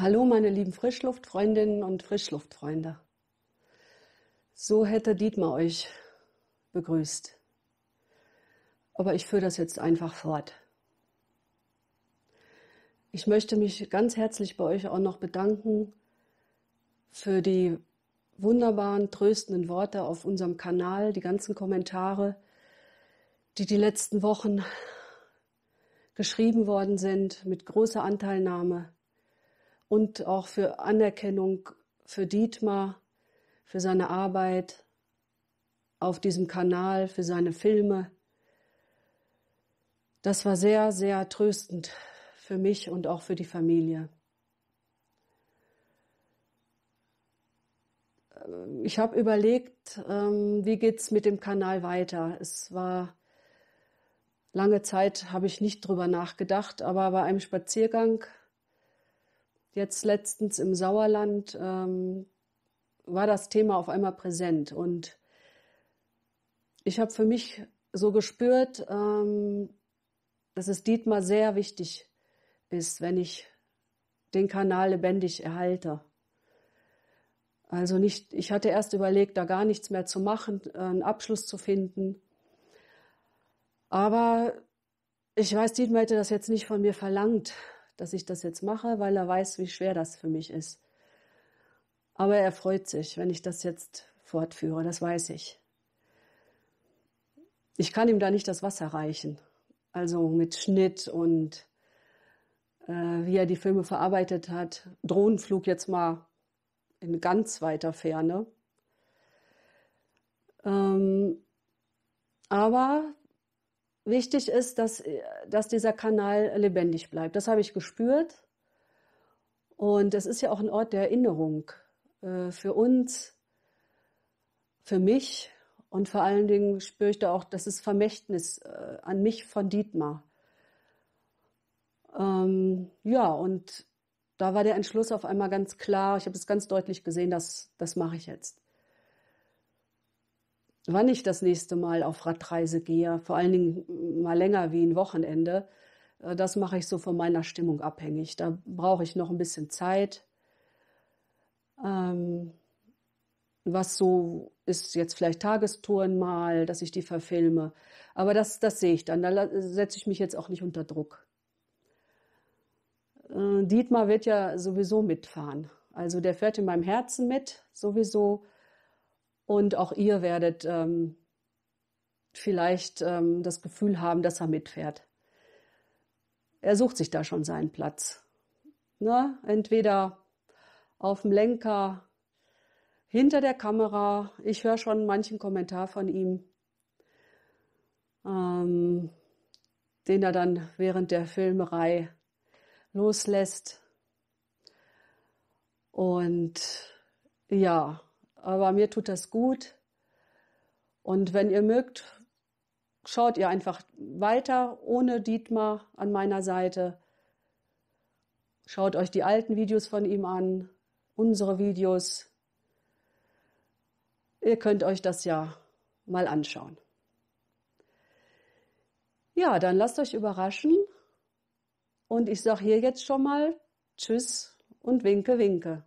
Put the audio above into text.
Hallo meine lieben Frischluftfreundinnen und Frischluftfreunde. So hätte Dietmar euch begrüßt. Aber ich führe das jetzt einfach fort. Ich möchte mich ganz herzlich bei euch auch noch bedanken für die wunderbaren, tröstenden Worte auf unserem Kanal, die ganzen Kommentare, die die letzten Wochen geschrieben worden sind mit großer Anteilnahme und auch für Anerkennung für Dietmar, für seine Arbeit auf diesem Kanal, für seine Filme. Das war sehr, sehr tröstend für mich und auch für die Familie. Ähm, ich habe überlegt, ähm, wie geht es mit dem Kanal weiter. Es war lange Zeit, habe ich nicht drüber nachgedacht, aber bei einem Spaziergang jetzt letztens im Sauerland ähm, war das Thema auf einmal präsent. Und ich habe für mich so gespürt, ähm, dass es Dietmar sehr wichtig ist, wenn ich den Kanal lebendig erhalte. Also nicht, ich hatte erst überlegt, da gar nichts mehr zu machen, äh, einen Abschluss zu finden. Aber ich weiß, Dietmar hätte das jetzt nicht von mir verlangt dass ich das jetzt mache, weil er weiß, wie schwer das für mich ist. Aber er freut sich, wenn ich das jetzt fortführe, das weiß ich. Ich kann ihm da nicht das Wasser reichen. Also mit Schnitt und äh, wie er die Filme verarbeitet hat. Drohnenflug jetzt mal in ganz weiter Ferne. Ähm, aber wichtig ist, dass, äh, dass dieser Kanal lebendig bleibt. Das habe ich gespürt. Und es ist ja auch ein Ort der Erinnerung äh, für uns, für mich. Und vor allen Dingen spüre ich da auch, das ist Vermächtnis äh, an mich von Dietmar. Ähm, ja, und da war der Entschluss auf einmal ganz klar. Ich habe es ganz deutlich gesehen, dass das mache ich jetzt wann ich das nächste Mal auf Radreise gehe, vor allen Dingen mal länger wie ein Wochenende, äh, das mache ich so von meiner Stimmung abhängig. Da brauche ich noch ein bisschen Zeit. Ähm, was so ist jetzt vielleicht Tagestouren mal, dass ich die verfilme. Aber das, das sehe ich dann. Da setze ich mich jetzt auch nicht unter Druck. Äh, Dietmar wird ja sowieso mitfahren. Also der fährt in meinem Herzen mit, sowieso. Und auch ihr werdet ähm, vielleicht ähm, das Gefühl haben, dass er mitfährt. Er sucht sich da schon seinen Platz. Ne? Entweder auf dem Lenker, hinter der Kamera. Ich höre schon manchen Kommentar von ihm, ähm, den er dann während der Filmerei loslässt. Und ja, aber mir tut das gut. Und wenn ihr mögt, schaut ihr einfach weiter ohne Dietmar an meiner Seite. Schaut euch die alten Videos von ihm an, unsere Videos. Ihr könnt euch das ja mal anschauen. Ja, dann lasst euch überraschen. Und ich sage hier jetzt schon mal Tschüss und winke, winke.